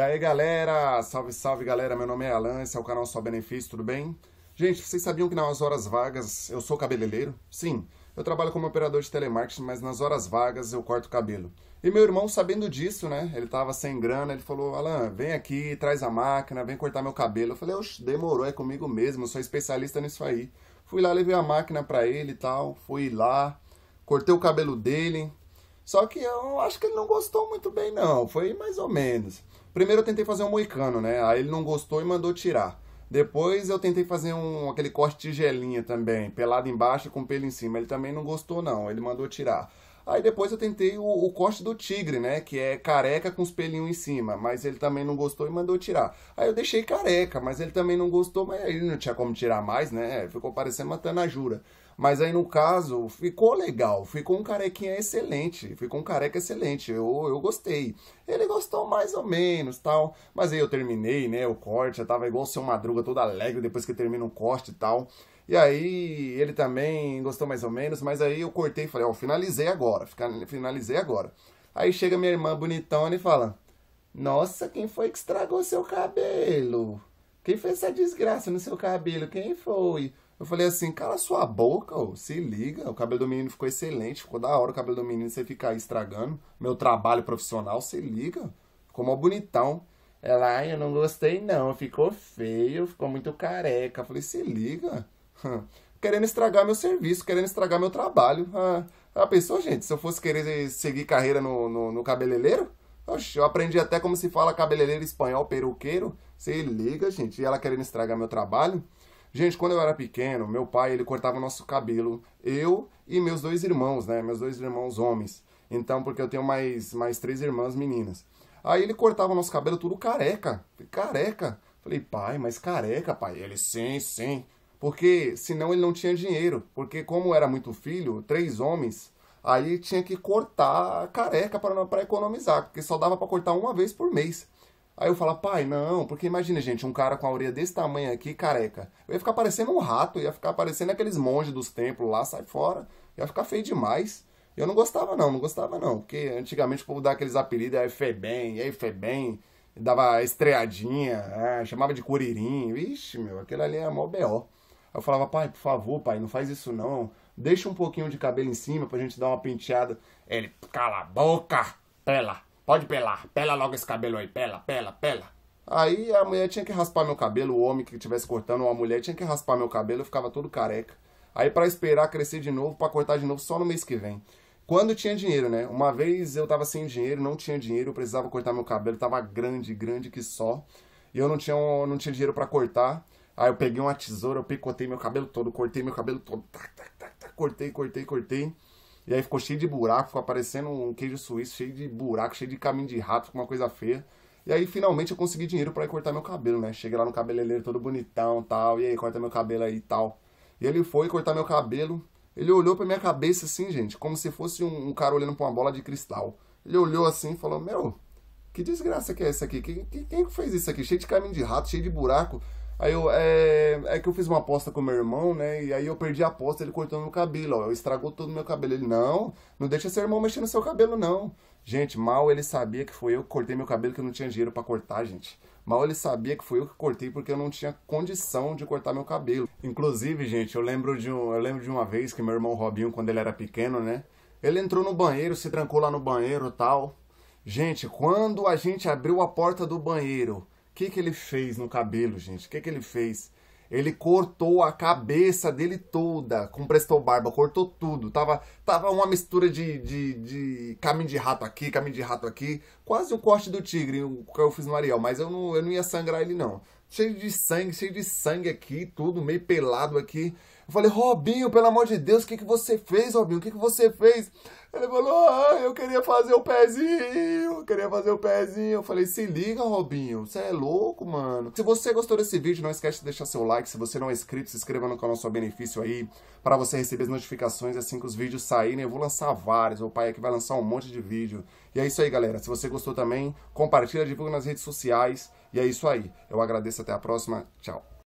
E aí, galera! Salve, salve, galera! Meu nome é Alan, esse é o canal Só Benefício, tudo bem? Gente, vocês sabiam que nas horas vagas eu sou cabeleireiro? Sim, eu trabalho como operador de telemarketing, mas nas horas vagas eu corto cabelo. E meu irmão, sabendo disso, né? Ele tava sem grana, ele falou: Alan, vem aqui, traz a máquina, vem cortar meu cabelo. Eu falei: Oxe, demorou, é comigo mesmo, eu sou especialista nisso aí. Fui lá, levei a máquina pra ele e tal, fui lá, cortei o cabelo dele, só que eu acho que ele não gostou muito bem, não. Foi mais ou menos. Primeiro eu tentei fazer um moicano, né? Aí ele não gostou e mandou tirar. Depois eu tentei fazer um aquele corte tigelinha também, pelado embaixo com pelo em cima. Ele também não gostou, não. Ele mandou tirar. Aí depois eu tentei o, o, corte do tigre, né? Que é careca com os pelinhos em cima. Mas ele também não gostou e mandou tirar. Aí eu deixei careca, mas ele também não gostou, mas ele não tinha como tirar mais, né? Ficou parecendo uma tanajura. Mas aí, no caso, ficou legal. Ficou um carequinha excelente. Ficou um careca excelente. Eu, eu gostei. Ele gostou mais ou menos, tal. Mas aí eu terminei, né? O corte. Eu tava igual o seu Madruga, todo alegre depois que termina o corte e tal. E aí ele também gostou mais ou menos. Mas aí eu cortei e falei: Ó, oh, finalizei agora. Finalizei agora. Aí chega minha irmã bonitona e fala: Nossa, quem foi que estragou seu cabelo? Quem fez essa desgraça no seu cabelo? Quem foi? Eu falei assim, cala sua boca, ô, se liga. O cabelo do menino ficou excelente, ficou da hora o cabelo do menino, você ficar estragando. Meu trabalho profissional, se liga. Ficou mó bonitão. Ela, ai, eu não gostei não, ficou feio, ficou muito careca. Eu falei, se liga. Querendo estragar meu serviço, querendo estragar meu trabalho. Ah, ela a pessoa, gente, se eu fosse querer seguir carreira no, no, no cabeleireiro, Oxe, eu aprendi até como se fala cabeleireiro espanhol peruqueiro. Se liga, gente. E ela querendo estragar meu trabalho. Gente, quando eu era pequeno, meu pai, ele cortava o nosso cabelo, eu e meus dois irmãos, né? Meus dois irmãos homens. Então, porque eu tenho mais, mais três irmãs meninas. Aí ele cortava o nosso cabelo tudo careca, careca. Falei, pai, mas careca, pai. Ele, sim, sim. Porque senão ele não tinha dinheiro. Porque como era muito filho, três homens, aí tinha que cortar careca para economizar. Porque só dava para cortar uma vez por mês. Aí eu falo, pai, não, porque imagina, gente, um cara com a orelha desse tamanho aqui, careca. Eu ia ficar parecendo um rato, ia ficar parecendo aqueles monges dos templos lá, sai fora. Ia ficar feio demais. Eu não gostava, não, não gostava, não. Porque antigamente o povo dava aqueles apelidos, aí Febem, aí Febem, dava estreadinha, ah, chamava de curirinho. Ixi, meu, aquele ali é mó B.O. Eu falava, pai, por favor, pai, não faz isso não. Deixa um pouquinho de cabelo em cima pra gente dar uma penteada. Ele, cala a boca, pela Pode pelar, pela logo esse cabelo aí, pela, pela, pela. Aí a mulher tinha que raspar meu cabelo, o homem que estivesse cortando, ou a mulher tinha que raspar meu cabelo, eu ficava todo careca. Aí para esperar crescer de novo, para cortar de novo só no mês que vem. Quando tinha dinheiro, né? Uma vez eu tava sem dinheiro, não tinha dinheiro, eu precisava cortar meu cabelo, tava grande, grande que só. E eu não tinha, um, não tinha dinheiro para cortar. Aí eu peguei uma tesoura, eu picotei meu cabelo todo, cortei meu cabelo todo, cortei, cortei, cortei. E aí ficou cheio de buraco, ficou aparecendo um queijo suíço cheio de buraco, cheio de caminho de rato, com uma coisa feia. E aí finalmente eu consegui dinheiro para ir cortar meu cabelo, né? Cheguei lá no cabeleireiro todo bonitão tal, e aí corta meu cabelo aí e tal. E ele foi cortar meu cabelo, ele olhou pra minha cabeça assim, gente, como se fosse um, um cara olhando pra uma bola de cristal. Ele olhou assim e falou, meu, que desgraça que é essa aqui? Quem, quem, quem fez isso aqui? Cheio de caminho de rato, cheio de buraco. Aí eu, é, é que eu fiz uma aposta com meu irmão, né? E aí eu perdi a aposta, ele cortou meu cabelo, ó. Estragou todo o meu cabelo. Ele, não, não deixa seu irmão mexer no seu cabelo, não. Gente, mal ele sabia que foi eu que cortei meu cabelo, que eu não tinha dinheiro para cortar, gente. Mal ele sabia que foi eu que cortei porque eu não tinha condição de cortar meu cabelo. Inclusive, gente, eu lembro de, um, eu lembro de uma vez que meu irmão Robinho, quando ele era pequeno, né? Ele entrou no banheiro, se trancou lá no banheiro tal. Gente, quando a gente abriu a porta do banheiro, que, que ele fez no cabelo, gente? O que, que ele fez? Ele cortou a cabeça dele toda com prestou barba, cortou tudo. Tava, tava uma mistura de, de, de caminho de rato aqui, caminho de rato aqui. Quase o corte do tigre, o que eu fiz no Ariel, mas eu não, eu não ia sangrar ele, não cheio de sangue, cheio de sangue aqui, tudo meio pelado aqui. Eu falei, Robinho, pelo amor de Deus, o que, que você fez, Robinho? O que, que você fez? Ele falou, ah, eu queria fazer o pezinho, eu queria fazer o pezinho. Eu falei, se liga, Robinho, você é louco, mano. Se você gostou desse vídeo, não esquece de deixar seu like. Se você não é inscrito, se inscreva no canal Só Benefício aí, para você receber as notificações assim que os vídeos saírem. Eu vou lançar vários, o pai aqui vai lançar um monte de vídeo. E é isso aí, galera. Se você gostou também, compartilha, divulga nas redes sociais. E é isso aí. Eu agradeço. Até a próxima. Tchau.